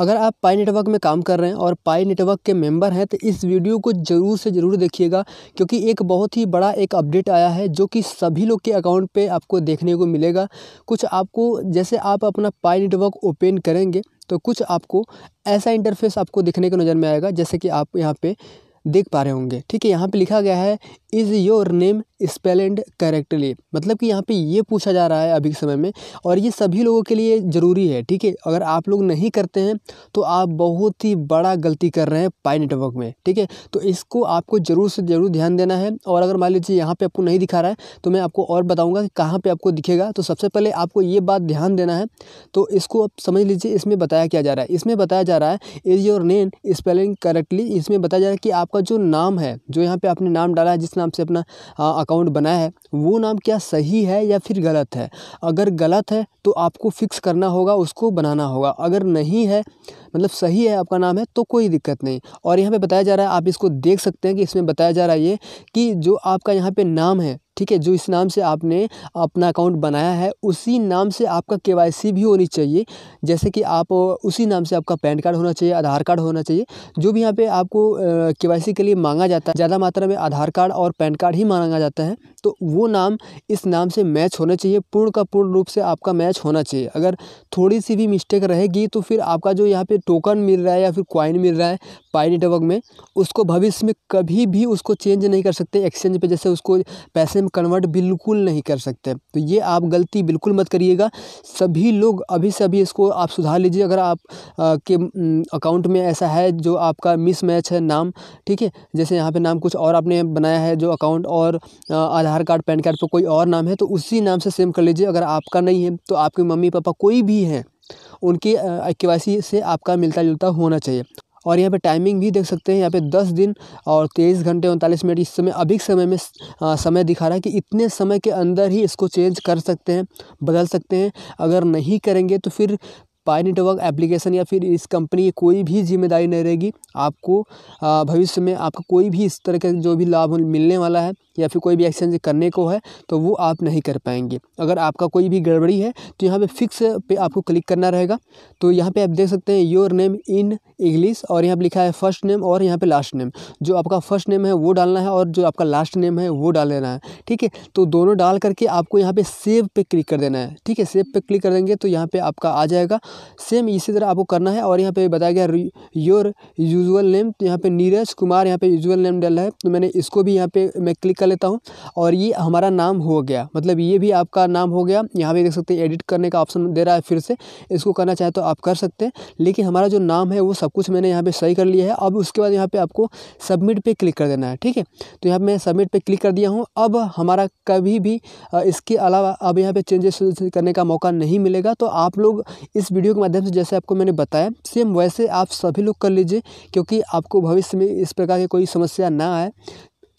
अगर आप पाई नेटवर्क में काम कर रहे हैं और पाई नेटवर्क के मेंबर हैं तो इस वीडियो को ज़रूर से ज़रूर देखिएगा क्योंकि एक बहुत ही बड़ा एक अपडेट आया है जो कि सभी लोग के अकाउंट पे आपको देखने को मिलेगा कुछ आपको जैसे आप अपना पाई नेटवर्क ओपन करेंगे तो कुछ आपको ऐसा इंटरफेस आपको देखने को नज़र में आएगा जैसे कि आप यहाँ पर देख पा रहे होंगे ठीक है यहाँ पे लिखा गया है is your name spelled correctly मतलब कि यहाँ पे ये पूछा जा रहा है अभी के समय में और ये सभी लोगों के लिए ज़रूरी है ठीक है अगर आप लोग नहीं करते हैं तो आप बहुत ही बड़ा गलती कर रहे हैं पाई नेटवर्क में ठीक है तो इसको आपको ज़रूर से ज़रूर ध्यान देना है और अगर मान लीजिए यहाँ पर आपको नहीं दिखा रहा है तो मैं आपको और बताऊँगा कि कहाँ पर आपको दिखेगा तो सबसे पहले आपको ये बात ध्यान देना है तो इसको आप समझ लीजिए इसमें बताया क्या जा रहा है इसमें बताया जा रहा है is your name spelling correctly इसमें बताया जा रहा है कि आपका जो नाम है जो यहाँ पर आपने नाम डाला है जिस नाम से अपना अकाउंट बनाया है वो नाम क्या सही है या फिर गलत है अगर गलत है तो आपको फिक्स करना होगा उसको बनाना होगा अगर नहीं है मतलब सही है आपका नाम है तो कोई दिक्कत नहीं और यहाँ पे बताया जा रहा है आप इसको देख सकते हैं कि इसमें बताया जा रहा है ये कि जो आपका यहाँ पे नाम है ठीक है जो इस नाम से आपने अपना अकाउंट बनाया है उसी नाम से आपका के भी होनी चाहिए जैसे कि आप उसी नाम से आपका पैन कार्ड होना चाहिए आधार कार्ड होना चाहिए जो भी यहाँ पे आपको के के लिए मांगा जाता है ज़्यादा मात्रा में आधार कार्ड और पैन कार्ड ही मांगा जाता है तो वो नाम इस नाम से मैच होना चाहिए पूर्ण का पूर्ण रूप से आपका मैच होना चाहिए अगर थोड़ी सी भी मिस्टेक रहेगी तो फिर आपका जो यहाँ पे टोकन मिल रहा है या फिर क्वाइन मिल रहा है पाई नेटवर्क में उसको भविष्य में कभी भी उसको चेंज नहीं कर सकते एक्सचेंज पे जैसे उसको पैसे में कन्वर्ट बिल्कुल नहीं कर सकते तो ये आप गलती बिल्कुल मत करिएगा सभी लोग अभी से अभी इसको आप सुधार लीजिए अगर आप के अकाउंट में ऐसा है जो आपका मिसमैच है नाम ठीक है जैसे यहाँ पे नाम कुछ और आपने बनाया है जो अकाउंट और आधार कार्ड पैन कार्ड पर कोई और नाम है तो उसी नाम से सेम कर लीजिए अगर आपका नहीं है तो आपके मम्मी पापा कोई भी हैं उनके के से आपका मिलता जुलता होना चाहिए और यहाँ पे टाइमिंग भी देख सकते हैं यहाँ पे दस दिन और तेईस घंटे उनतालीस मिनट इस समय अधिक समय में समय दिखा रहा है कि इतने समय के अंदर ही इसको चेंज कर सकते हैं बदल सकते हैं अगर नहीं करेंगे तो फिर पाई नेटवर्क एप्लीकेशन या फिर इस कंपनी की कोई भी जिम्मेदारी नहीं रहेगी आपको भविष्य में आपको कोई भी इस तरह का जो भी लाभ मिलने वाला है या फिर कोई भी एक्सचेंज करने को है तो वो आप नहीं कर पाएंगे अगर आपका कोई भी गड़बड़ी है तो यहाँ पे फिक्स पे आपको क्लिक करना रहेगा तो यहाँ पे आप देख सकते हैं योर नेम इन इंग्लिश और यहाँ पर लिखा है फर्स्ट नेम और यहाँ पे लास्ट नेम जो आपका फर्स्ट नेम है वो डालना है और जो आपका लास्ट नेम है वो डाल देना है ठीक है तो दोनों डाल करके आपको यहाँ पर सेव पे क्लिक कर देना है ठीक है सेव पे क्लिक कर देंगे तो यहाँ पर आपका आ जाएगा सेम इसी तरह आपको करना है और यहाँ पे बताया गया योर यूजुअल नेम तो यहाँ पे नीरज कुमार यहाँ पे यूजुअल नेम डाला है तो मैंने इसको भी यहाँ पे मैं क्लिक कर लेता हूँ और ये हमारा नाम हो गया मतलब ये भी आपका नाम हो गया यहाँ पे देख सकते हैं एडिट करने का ऑप्शन दे रहा है फिर से इसको करना चाहे तो आप कर सकते हैं लेकिन हमारा जो नाम है वो सब कुछ मैंने यहाँ पर सही कर लिया है अब उसके बाद यहाँ पर आपको सबमिट पर क्लिक कर देना है ठीक है तो यहाँ पर मैं सबमिट पर क्लिक कर दिया हूँ अब हमारा कभी भी इसके अलावा अब यहाँ पर चेंजेस करने का मौका नहीं मिलेगा तो आप लोग इस वीडियो के माध्यम से जैसे आपको मैंने बताया सेम वैसे आप सभी लोग कर लीजिए क्योंकि आपको भविष्य में इस प्रकार की कोई समस्या ना आए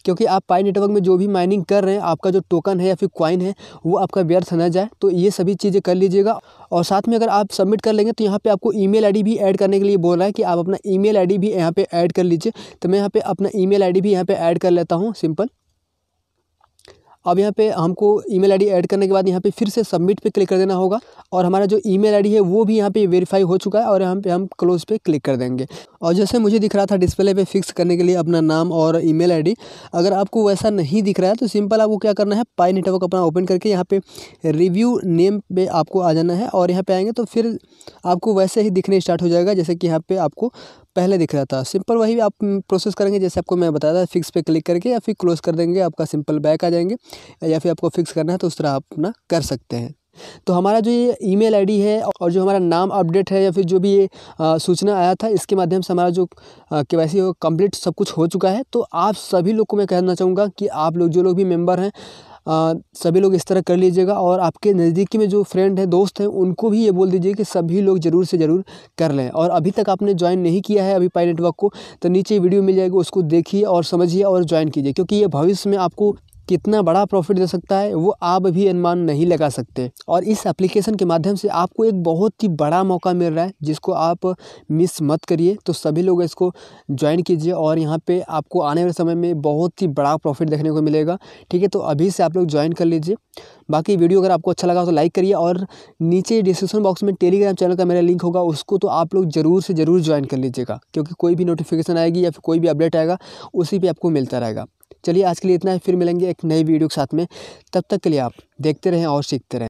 क्योंकि आप पाई नेटवर्क में जो भी माइनिंग कर रहे हैं आपका जो टोकन है या फिर क्वाइन है वो आपका व्यर्थ ना जाए तो ये सभी चीज़ें कर लीजिएगा और साथ में अगर आप सबमिट कर लेंगे तो यहाँ पे आपको ईमेल आईडी भी ऐड करने के लिए बोल रहा है कि आप अपना ईमेल आईडी भी यहाँ पे ऐड कर लीजिए तो मैं यहाँ पे अपना ईमेल आईडी भी यहाँ पे ऐड कर लेता हूँ सिंपल अब यहाँ पे हमको ईमेल आईडी ऐड करने के बाद यहाँ पे फिर से सबमिट पे क्लिक कर देना होगा और हमारा जो ईमेल आईडी है वो भी यहाँ पे वेरीफाई हो चुका है और यहाँ पे हम क्लोज पे क्लिक कर देंगे और जैसे मुझे दिख रहा था डिस्प्ले पे फिक्स करने के लिए अपना नाम और ईमेल आईडी अगर आपको वैसा नहीं दिख रहा है तो सिंपल आपको क्या करना है पाई नेटवर्क अपना ओपन करके यहाँ पे रिव्यू नेम पे आपको आ जाना है और यहाँ पे आएंगे तो फिर आपको वैसे ही दिखने स्टार्ट हो जाएगा जैसे कि यहाँ पर आपको पहले दिख रहा था सिंपल वही आप प्रोसेस करेंगे जैसे आपको मैं बताया था फिक्स पे क्लिक करके या फिर क्लोज कर देंगे आपका सिंपल बैक आ जाएंगे या फिर आपको फिक्स करना है तो उस तरह आप अपना कर सकते हैं तो हमारा जो ये ईमेल आईडी है और जो हमारा नाम अपडेट है या फिर जो भी ये सूचना आया था इसके माध्यम से हमारा जो के वाई सी सब कुछ हो चुका है तो आप सभी लोग को मैं कहना चाहूँगा कि आप लोग जो लोग भी मेम्बर हैं आ, सभी लोग इस तरह कर लीजिएगा और आपके नज़दीकी में जो फ्रेंड है दोस्त हैं उनको भी ये बोल दीजिए कि सभी लोग ज़रूर से ज़रूर कर लें और अभी तक आपने ज्वाइन नहीं किया है अभी पाई नेटवर्क को तो नीचे वीडियो मिल जाएगी उसको देखिए और समझिए और ज्वाइन कीजिए क्योंकि ये भविष्य में आपको कितना बड़ा प्रॉफिट दे सकता है वो आप भी अनुमान नहीं लगा सकते और इस एप्लीकेशन के माध्यम से आपको एक बहुत ही बड़ा मौका मिल रहा है जिसको आप मिस मत करिए तो सभी लोग इसको ज्वाइन कीजिए और यहाँ पे आपको आने वाले समय में बहुत ही बड़ा प्रॉफिट देखने को मिलेगा ठीक है तो अभी से आप लोग ज्वाइन कर लीजिए बाकी वीडियो अगर आपको अच्छा लगा तो लाइक करिए और नीचे डिस्क्रिप्शन बॉक्स में टेलीग्राम चैनल का मेरा लिंक होगा उसको तो आप लोग ज़रूर से ज़रूर ज्वाइन कर लीजिएगा क्योंकि कोई भी नोटिफिकेशन आएगी या फिर कोई भी अपडेट आएगा उसी पर आपको मिलता रहेगा चलिए आज के लिए इतना ही फिर मिलेंगे एक नई वीडियो के साथ में तब तक के लिए आप देखते रहें और सीखते रहें